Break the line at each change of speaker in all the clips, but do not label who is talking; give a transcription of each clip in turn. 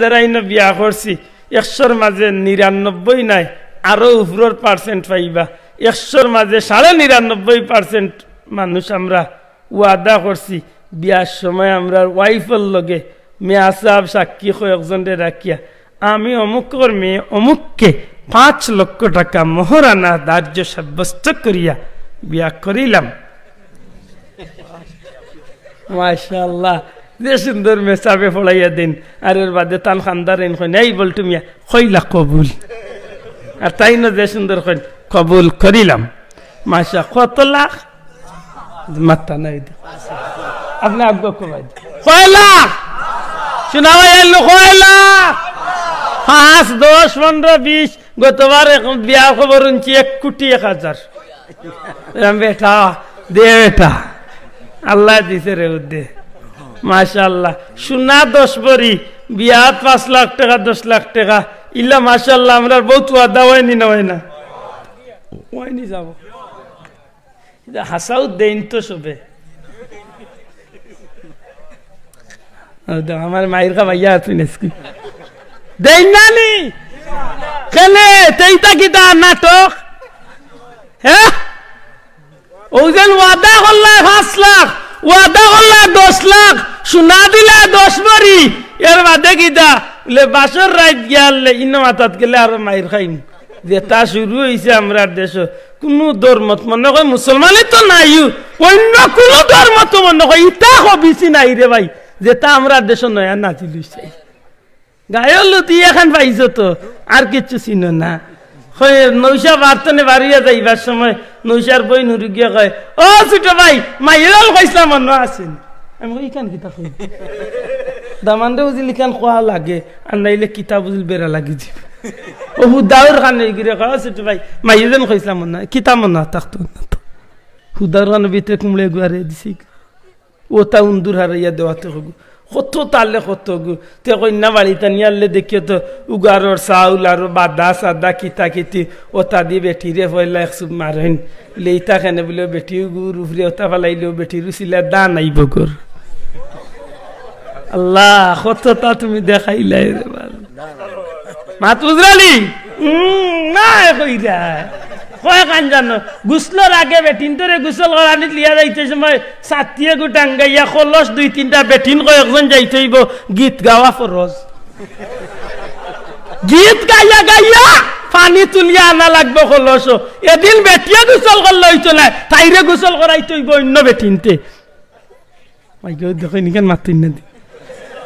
যারাই না বিয়া করছি একশোর মাঝে নিরানব্বই নাই আরও উপরের পার্সেন্ট পাইবা একশোর মাঝে সাড়ে নিরানব্বই পার্সেন্ট মানুষ আমরা ওয়াদা করছি বিয়ার সময় আমরা ওয়াইফের লগে মেয়া সাহেব সাক্ষী হয়ে একজন রাখিয়া আমি অমুকর মেয়ে অমুককে পাঁচ লক্ষ টাকা মহরানা দার্য সাব্যস্ত করিয়া বিয়া করিলাম মাশাল্লাহ যে সুন্দর মেসাবে ফলাইয়া দিন আর এর বাদে তান খান্দার এন কইন এই বল তুমি কইলা কবুল আর তাই না যে সুন্দর কইন কবুল করিলাম মাসা কত লাখ মাত্তা নাই আপনি আগ্রহ কমাই কয়লা শোনাওয়া এলো কয়লা পাঁচ দশ পনেরো বিশ গতবার এখন বিয়া খবর উনছি এক কোটি এক হাজার বেটা দে বেটা আল্লাহ দিছে রে দে মাশাল্লাহ সোনা দশ বরি বিয়াত পাঁচ লাখ টাকা দশ লাখ টাকা ইল্লা মাশাল্লাহ আমরা বহুত ওয়াদা হয়নি না হয় না হয়নি যাব হাসাও দেন তো সবে আমার মায়ের কা ভাইয়া আছেন দেন না নি খেলে তেইটা কিটা নাটক হ্যাঁ ওজন ওয়াদা করলে শোনা দিলা দশ মরি এর মাঝে কিতা বাসর রাত গিয়ালে ইন মাথাত গেলে আর মায়ের খাইম যে তা শুরু হয়েছে আমরা দেশ কোন ধর্ম মনে কয় মুসলমানে তো নাই অন্য কোন তো মনে কয় ইতা হবিছি নাই রে ভাই যে তা আমরা দেশ নয়া নাচি লইছে গায়ে এখন পাইছ তো আর কিচ্ছু চিন না নৌসা বার্তনে বাড়িয়ে যাইবার সময় নৌসার বই নুরুগিয়া কয় ও ছোট ভাই মাইরাল কইসলাম অন্য আসেনি আমি ইখান কিতা দামান দামানরে বুঝিল ইখান কোয়া লাগে আর নাইলে কিতা বুঝিল বেড়া লাগি যাবে অহু কাৰণে কানে গিরে কাজ সেটু ভাই মাইয়েজন কইছিলাম না কিতা মনা তাকটো না তো হুদার কানে ভিতরে কুমড়ে গুয়ারে দিছি ও তা উন্দুর হারাইয়া দেওয়াতে হগু কত তালে কত গু তে কই না বাড়িতে নিয়ালে দেখিও তো উগাৰৰ চাউল আৰু বাদা সাদা কিতা কিতি ওতা দি বেটি রে ফয়লা একসুপ মারেন লেইতা খানে বলে বেটি গুর উফরে ওতা ফালাইলেও বেটির উচিলা দা নাই বগর আল্লাহ কতটা তুমি দেখাইলাই রে কয় কান জানো আগে লিয়া গাইয়া দুই গীত গীত গাইয়া গাইয়া পানি তুলিয়া আনা লাগবে খলস এদিন বেটিয়ে গুসল করলো হইতো না তাইরে গুসল করাই হইব অন্য বেটিনতে দেখো নিকেন মাতিন না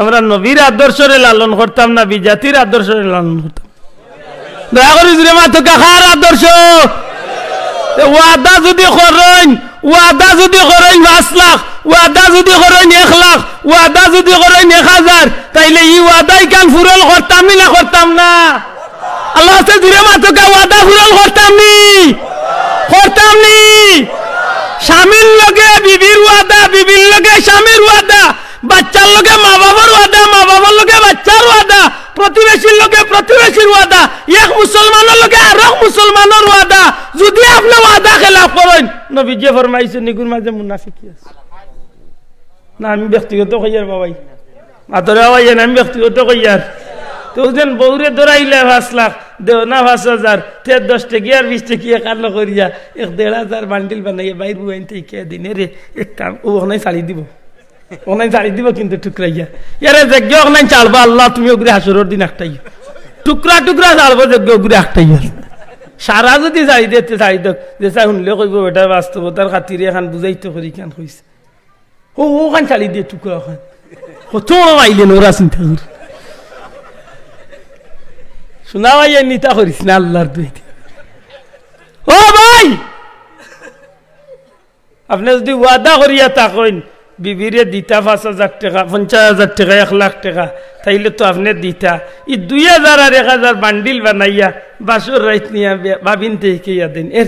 আমরা নবীর আদর্শরে লালন করতাম না বিজাতির আদর্শরে লালন করতাম দয়া করি জুড়ে মাথো কাকার আদর্শ ওয়াদা যদি করেন ওয়াদা যদি করেন পাঁচ লাখ ওয়াদা যদি করেন এক লাখ ওয়াদা যদি করেন এক হাজার তাইলে ই ওয়াদাই কান ফুরল করতাম না করতাম না আল্লাহ আছে জুড়ে মাথো কা ওয়াদা ফুরল করতাম নি করতাম নি স্বামীর লগে বিবির ওয়াদা বিবির লগে স্বামীর ওয়াদা বাচ্চার লগে মা বাবা মিথ্যার ওয়াদা প্রতিবেশীর লোকে প্রতিবেশীর ওয়াদা এক মুসলমানের লোকে আর এক মুসলমানের ওয়াদা যদি আপনি ওয়াদা খেলাফ করেন নবীজি ফরমাইছে নিগুর মাঝে মুনাফিকি না আমি ব্যক্তিগত কইয়ার বাবাই মাতরে বাবাই আমি ব্যক্তিগত কইয়ার তোজন বৌরে দৌড়াইলে পাঁচ লাখ দেও না পাঁচ হাজার তে দশ টাকি আর বিশ টাকি কালো করিয়া এক দেড় হাজার বান্ডিল বানাইয়া বাইর বুয়াইন থেকে দিনে রে এক কাম ওখানে চালি দিব ওনাই দিব কিন্তু টুকরাইয়া ইয়ারে যজ্ঞ ওনাই চালবো আল্লাহ তুমি ওগুলি দিন একটাই টুকরা টুকরা চালবো যজ্ঞ ওগুলি একটাই সারা যদি যাই দিতে যাই দক যে চাই শুনলে কইব বেটার বাস্তবতার খাতিরে এখন বুঝাইতে করি কেন কইছে ও ওখান চালি দিয়ে টুকরা ওখান কত আইলেন ওরা চিন্তা করি শোনা ভাই করিস না আল্লাহর দুই ও ভাই আপনি যদি ওয়াদা করিয়া কইন বিবিরে দিতা পাঁচ হাজার টাকা পঞ্চাশ হাজার টাকা এক লাখ টাকা তাইলে তো আপনি দিতা ই দুই হাজার আর এক হাজার বান্ডিল বানাইয়া বাসুর রাইত নিয়া বাবিন থেকে ইয়া দিন এ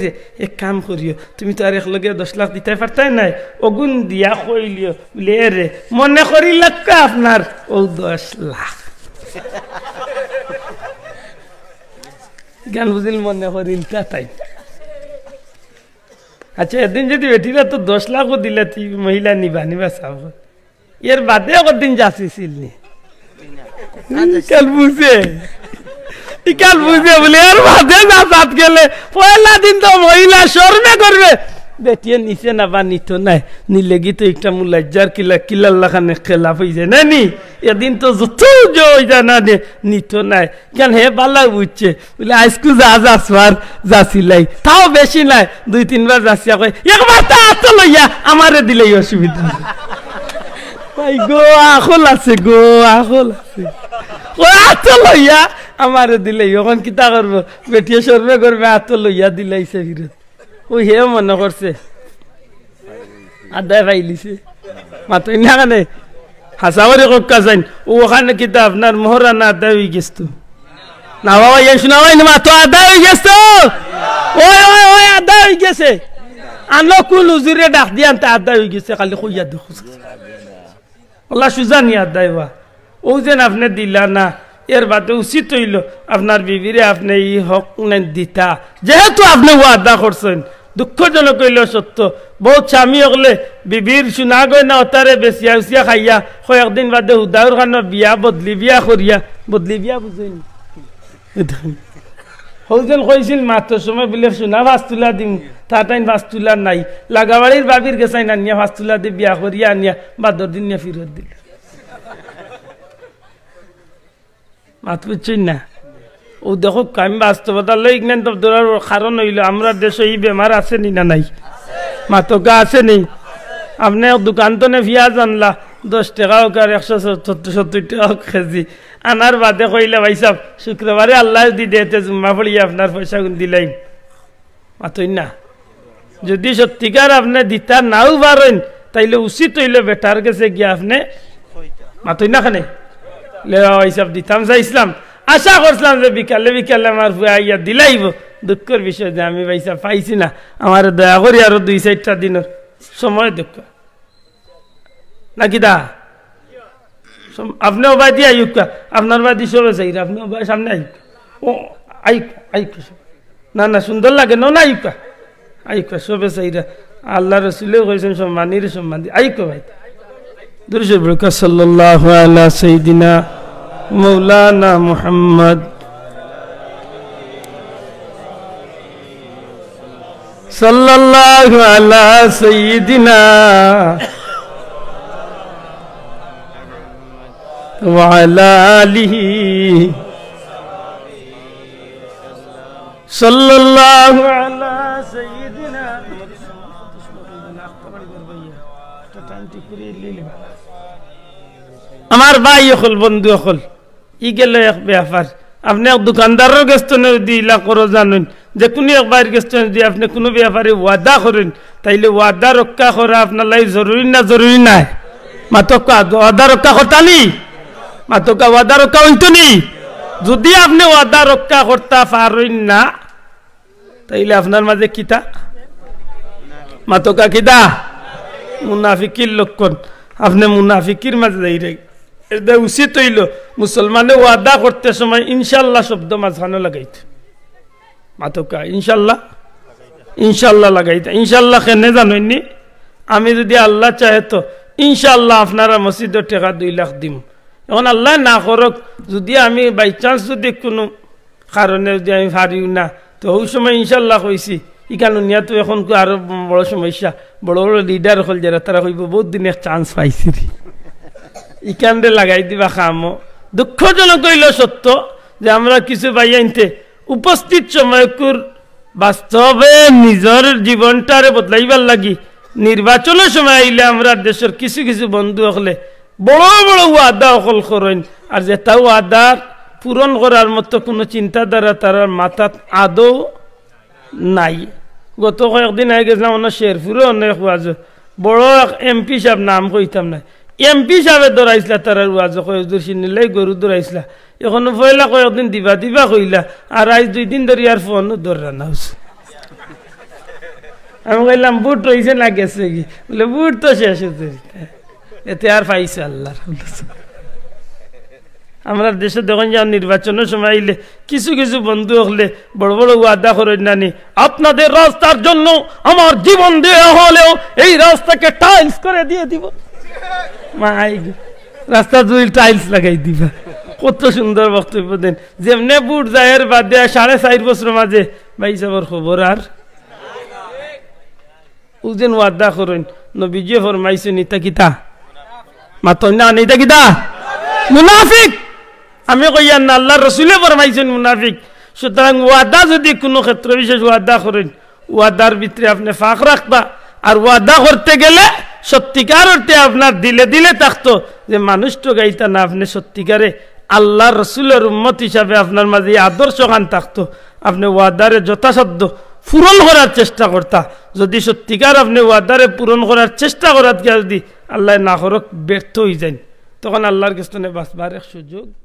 এক কাম করিও তুমি তো আর এক লগে দশ লাখ দিতে পারতাই নাই অগুন দিয়া কইলিও বলে এ রে মনে করি লাগকা আপনার ও দশ লাখ গান বুঝিল মনে করিল তা তাই আচ্ছা এদিন যদি বেটিরা তো দশ লাখও দিলে তুই মহিলা নিবা নিবা চাব এর বাদে কদিন যাচ্ছিল কাল বুঝে কাল বুঝে বলে এর বাদে না চাঁদ গেলে পয়লা দিন তো মহিলা শর্মে করবে বেটিয়ে নিচে নাবা নিত নাই নিলে গি তো একটা মুলাজ্জার কিলা কিলাল্লা খানে খেলা হয়ে যায় নি এদিন তো যত জয় জানা দে নিত নাই কেন হে বালা বুঝছে বলে আইসকু যা যা সোয়ার যাচিলাই তাও বেশি নাই দুই তিনবার যাচিয়া কয় একবার তা আত লইয়া আমারে দিলেই অসুবিধা ভাই গো আখল আছে গো আখল আছে ও আত লইয়া আমারে দিলেই এখন কিতা করবো বেটিয়ে সরবে করবে আত লইয়া দিলাইছে ফিরত ওহে হে মনে করছে আদায় পাইলিছে মাতই না কানে হাসাবারে কক যাইন ও ওখানে কিন্তু আপনার না আদায় হয়ে গেছ তো না বাবা ইয়ে শোনাবাই না মাতো আদায় হয়ে গেছ তো ওই ওই ওই আদায় হয়ে গেছে আনলো কোন উজুরে ডাক দিয়ে আনতে আদায় হয়ে গেছে খালি কইয়া দেখো ওলা সুজা নিয়ে আদায় বা ও যেন আপনি দিলা না এর বাদে উচিত হইল আপনার বিবিরে আপনি ই হক দিতা যেহেতু আপনি ওয়াদা করছেন দুঃখজনক হইল সত্য বহুত স্বামী হকলে বিবির সুনা না অতারে বেচিয়া উচিয়া খাইয়া দিন বাদে হুদাউর খান বিয়া বদলি বিয়া করিয়া বদলি বিয়া বুঝেন হৌজন কইছিল মাত্র সময় বলে সোনা ভাস তোলা দিম তা টাইম ভাস তোলা নাই লাগাবাড়ির বাবির গেছাই নানিয়া নিয়া তোলা দি দিয়ে বিয়া করিয়া আনিয়া বাদর দিন নিয়ে ফিরত মাত বুঝছেন না ও দেখো আমি বাস্তবতা লই ইগনেন দৌড়ার কারণ হইল আমরা দেশে এই বেমার আছে নি না নাই মাতকা আছে নি আপনি দোকান তো নে পেঁয়াজ আনলা দশ টাকা হোক আর একশো সত্তর টাকা হোক কেজি আনার বাদে কইলে ভাই সাহ শুক্রবারে আল্লাহ দি দেতে জুম্মা পড়িয়ে আপনার পয়সা দিলাই মাতই না যদি সত্যিকার আপনি দিতা নাও পারেন তাইলে উচিত হইলে বেটার গেছে গিয়ে আপনি মাতই না খানে হিসাব দিতাম চাইছিলাম আশা করছিলাম যে বিকালে বিকালে আমার ভুয়া ইয়া দিলাইব দুঃখের বিষয় যে আমি পয়সা পাইছি না আমার দয়া করি আরো দুই চারটা দিনের সময় দুঃখ নাকি দা আপনিও বা দিয়ে আইক আপনার বা দিয়ে সবে চাই আপনিও বা সামনে আইক ও আইক আইক না না সুন্দর লাগে ন না আইক আইক সবে চাইরা আল্লাহ রসুলেও কইছেন সম্মানীর সম্মান দিয়ে আয়ুক ভাই درج بركة صلى الله على سيدنا مولانا محمد صلى الله على سيدنا وعلى آله صلى الله على سيدنا আমার ভাই অকল বন্ধু অকল ই গেলে এক ব্যাপার আপনি এক দোকানদারও গেস্তনে দি ইলা করো জানেন যে কোনো এক বাইর গেস্তনে যদি আপনি কোনো ব্যাপারে ওয়াদা করেন তাইলে ওয়াদা রক্ষা করা আপনার লাই জরুরি না জরুরি নাই মাতকা ওয়াদা রক্ষা করতানি মাতকা ওয়াদা রক্ষা হইতো নি যদি আপনি ওয়াদা রক্ষা করতা পারেন না তাইলে আপনার মাঝে কিতা মাতকা কিতা মুনাফিকির লক্ষণ আপনি মুনাফিকির মাঝে যাই এটা উচিত হইল মুসলমানে ওয়াদা করতে সময় ইনশাল্লাহ শব্দ মাঝখানে লাগাইত মাতকা ইনশাল্লাহ ইনশাল্লাহ লাগাইতে ইনশাল্লাহ কেনে নি আমি যদি আল্লাহ চাহে তো ইনশাল্লাহ আপনারা মসজিদের টাকা দুই লাখ দিম এখন আল্লাহ না করক যদি আমি বাই চান্স যদি কোনো কারণে যদি আমি ভারিও না তো ওই সময় ইনশাল্লাহ কইছি ইকান নিয়া তো এখন আরো বড় সমস্যা বড় বড় লিডার হল যারা তারা কইব বহুত দিন চান্স পাইছি ক্যান্ডে লাগাই দিবা খামো দুঃখজনক হইল সত্য যে আমরা কিছু পাইয়াইতে উপস্থিত সময়কুর বাস্তবে নিজের জীবনটারে বদলাইবার লাগি নির্বাচনের সময় আইলে আমরা দেশের কিছু কিছু বন্ধু হলে বড় বড় ওয়াদা অকল করেন আর যেটা ওয়াদা পূরণ করার মতো কোনো চিন্তাধারা তার মাথাত আদৌ নাই গত কয়েকদিন আগে গেছিলাম অন্য শেরপুরে অনেক বড় এমপি সাহেব নাম কইতাম না এমপি সাহেবে দৌড়াইছিলা তারা আজ কয়েকদূর সিনিলাই গরু দৌড়াইছিল এখন পয়লা কয়েকদিন দিবা দিবা কইলা আর আজ দুই দিন ধরে আর ফোন দৌড়া না আমি কইলাম বুট রয়েছে না গেছে কি বলে বুট তো শেষ হতে এতে আর পাইছে আল্লাহ আমরা দেশে দেখুন যে নির্বাচনের সময় আইলে কিছু কিছু বন্ধু হলে বড় বড় ওয়াদা করে নানি আপনাদের রাস্তার জন্য আমার জীবন দেওয়া হলেও এই রাস্তাকে টাইলস করে দিয়ে দিব মাই রাস্তা দুই টাইলস লাগাই দিবা কত সুন্দর বক্তব্য দেন যেমনে বুট জায়ের বাদ দেয়া সাড়ে চার বছর মাঝে ভাই সাবর খবর আর উজেন ওয়াদা করেন নবীজিয়ে ফরমাইছেন ইতা কিতা মাতন না ইতা কিতা মুনাফিক আমি কইয়ান না আল্লাহ রসুলে ফরমাইছেন মুনাফিক সুতরাং ওয়াদা যদি কোনো ক্ষেত্র বিশেষ ওয়াদা করেন ওয়াদার ভিতরে আপনি ফাঁক রাখবা আর ওয়াদা করতে গেলে সত্যিকার অর্থে আপনার দিলে দিলে থাকতো যে মানুষ তো গাইতা না আপনি সত্যিকারে আল্লাহ রসুলের উম্মত হিসাবে আপনার মাঝে আদর্শ গান থাকতো আপনি ওয়াদারে যথাসাধ্য পূরণ করার চেষ্টা করতা যদি সত্যিকার আপনি ওয়াদারে পূরণ করার চেষ্টা করার যদি আল্লাহ না করক ব্যর্থ হয়ে যান তখন আল্লাহর কাছে বাঁচবার এক সুযোগ